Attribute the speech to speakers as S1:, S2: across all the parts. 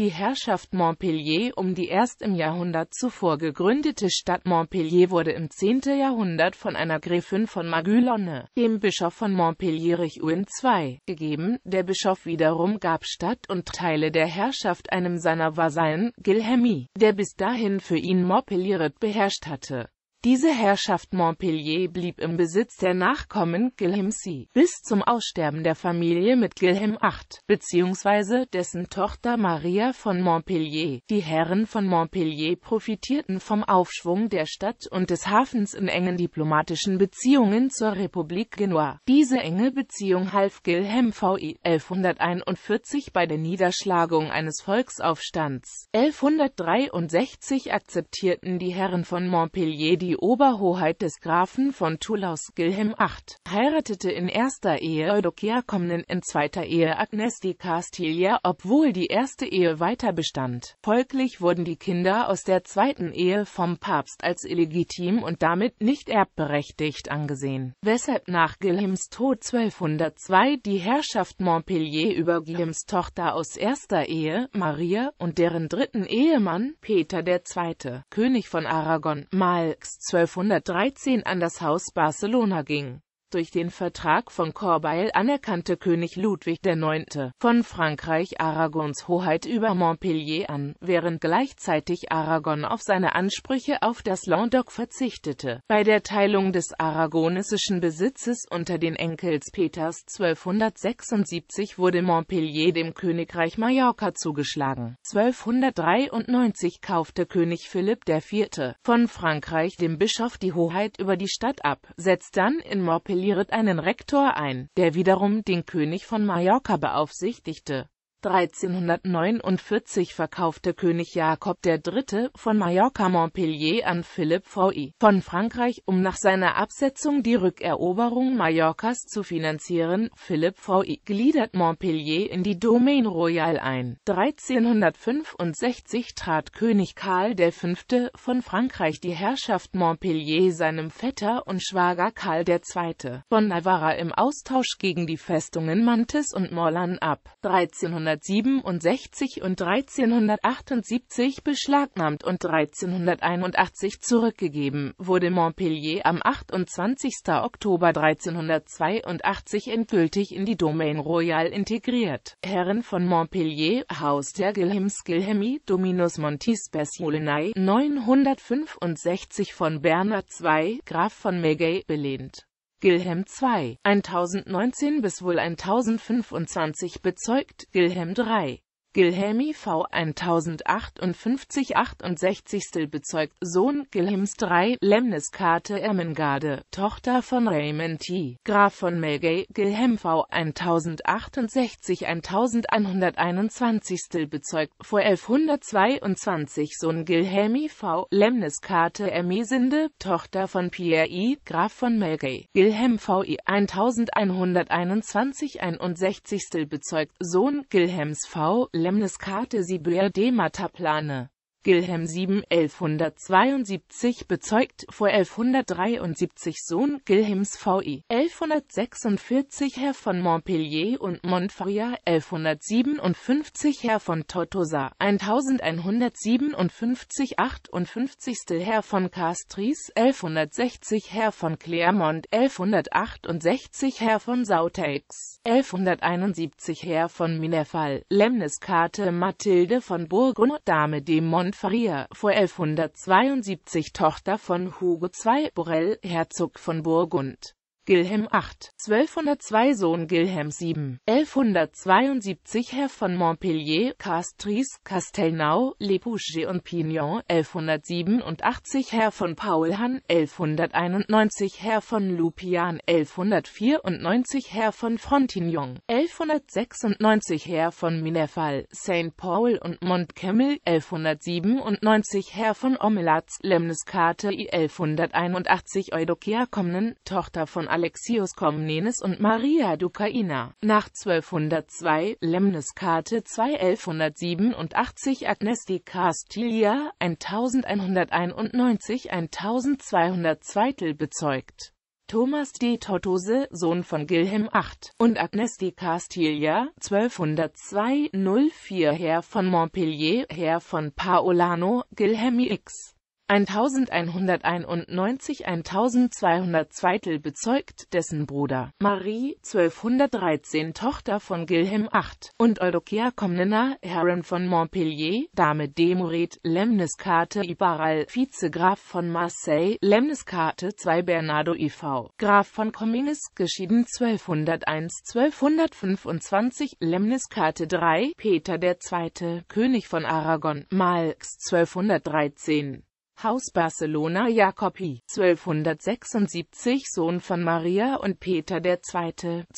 S1: Die Herrschaft Montpellier um die erst im Jahrhundert zuvor gegründete Stadt Montpellier wurde im 10. Jahrhundert von einer Gräfin von Maguelonne, dem Bischof von Montpellier Richuin II, gegeben. Der Bischof wiederum gab Stadt und Teile der Herrschaft einem seiner Vasallen, Gilhemi, der bis dahin für ihn Montpellier beherrscht hatte diese Herrschaft Montpellier blieb im Besitz der Nachkommen Guilhem C. bis zum Aussterben der Familie mit Guilhem VIII. bzw. dessen Tochter Maria von Montpellier. Die Herren von Montpellier profitierten vom Aufschwung der Stadt und des Hafens in engen diplomatischen Beziehungen zur Republik Genua. Diese enge Beziehung half Guilhem VI. 1141 bei der Niederschlagung eines Volksaufstands. 1163 akzeptierten die Herren von Montpellier die Oberhoheit des Grafen von Thulaus Wilhelm VIII, heiratete in erster Ehe Eudokia Comnen, in zweiter Ehe Agnes de Castilla, obwohl die erste Ehe weiter bestand. Folglich wurden die Kinder aus der zweiten Ehe vom Papst als illegitim und damit nicht erbberechtigt angesehen, weshalb nach Wilhelms Tod 1202 die Herrschaft Montpellier über Wilhelms Tochter aus erster Ehe, Maria, und deren dritten Ehemann, Peter II., König von Aragon, Malx, 1213 an das Haus Barcelona ging durch den Vertrag von Corbeil anerkannte König Ludwig IX. von Frankreich Aragons Hoheit über Montpellier an, während gleichzeitig Aragon auf seine Ansprüche auf das Languedoc verzichtete. Bei der Teilung des aragonesischen Besitzes unter den Enkels Peters 1276 wurde Montpellier dem Königreich Mallorca zugeschlagen. 1293 kaufte König Philipp IV. von Frankreich dem Bischof die Hoheit über die Stadt ab, setzt dann in Montpellier installiert einen Rektor ein, der wiederum den König von Mallorca beaufsichtigte 1349 verkaufte König Jakob III. von Mallorca Montpellier an Philipp VI. von Frankreich, um nach seiner Absetzung die Rückeroberung Mallorcas zu finanzieren. Philipp VI. gliedert Montpellier in die Domaine Royale ein. 1365 trat König Karl V. von Frankreich die Herrschaft Montpellier seinem Vetter und Schwager Karl II. von Navarra im Austausch gegen die Festungen Mantes und Morlan ab. 13 1367 und 1378 beschlagnahmt und 1381 zurückgegeben, wurde Montpellier am 28. Oktober 1382 endgültig in die Domaine Royale integriert. Herren von Montpellier, Haus der Gilhems Gilhemi, Dominus Montis Bessolenei, 965 von Bernard II, Graf von Megay, belehnt Wilhelm II, 1019 bis wohl 1025 bezeugt, Wilhelm III Wilhelmi V. 1058 68. bezeugt, Sohn Gilhems III. Lemniskate Ermengarde, Tochter von Raymond T. Graf von Melgay, Wilhelm V. 1068 1121. bezeugt, vor 1122 Sohn Wilhelmi V. Lemniskate Ermesinde, Tochter von Pierre I. Graf von Melgay, Wilhelm V. I. 1121 61. bezeugt, Sohn Gilhems V. Lemniskate Sibyllier Demataplane Wilhelm 7 1172 bezeugt vor 1173 Sohn Wilhelms VI 1146 Herr von Montpellier und Montfauyer 1157 Herr von Tortosa 1157 58. Herr von Castries 1160 Herr von Clermont 1168 Herr von Sautex 1171 Herr von Minerval Lemniskate Mathilde von Burgund Dame de Mont von Faria, vor 1172 Tochter von Hugo II Borel, Herzog von Burgund Wilhelm 8, 1202 Sohn Wilhelm 7, 1172 Herr von Montpellier, Castries, Castelnau, Le Puget und Pignon 1187 Herr von Paulhan 1191 Herr von Lupian 1194 Herr von Frontignon 1196 Herr von Minerval, St. Paul und Montcamel 1197 Herr von Omelatz, Lemniskate 1181 Eudokia Komnen, Tochter von Alexios Komnenes und Maria Dukaina. Nach 1202, Lemniskate 2 1187 Agnesti de 1191 1202 bezeugt. Thomas de Tortose, Sohn von Wilhelm VIII und Agnes de Castilla, 1202-04 Herr von Montpellier, Herr von Paolano, Wilhelm X. 1191, 1202 bezeugt, dessen Bruder Marie 1213 Tochter von Wilhelm VIII und Eudokia Komnena Herren von Montpellier, Dame de Muret, Lemniskate Ibaral, Vizegraf von Marseille, Lemniskate II Bernardo IV, e Graf von Comines, geschieden 1201, 1225, Lemniskate III, Peter II, König von Aragon, Malx 1213 Haus Barcelona Jacopi, 1276 Sohn von Maria und Peter II.,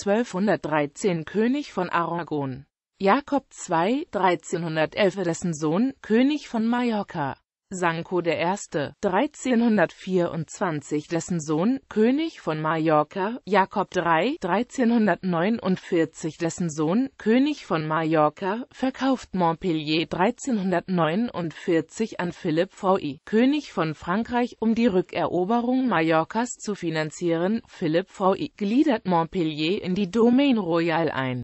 S1: 1213 König von Aragon. Jakob II, 1311 dessen Sohn, König von Mallorca. Sanko I., 1324 dessen Sohn, König von Mallorca, Jakob III., 1349 dessen Sohn, König von Mallorca, verkauft Montpellier 1349 an Philipp VI., König von Frankreich, um die Rückeroberung Mallorcas zu finanzieren. Philipp VI. gliedert Montpellier in die Domaine Royale ein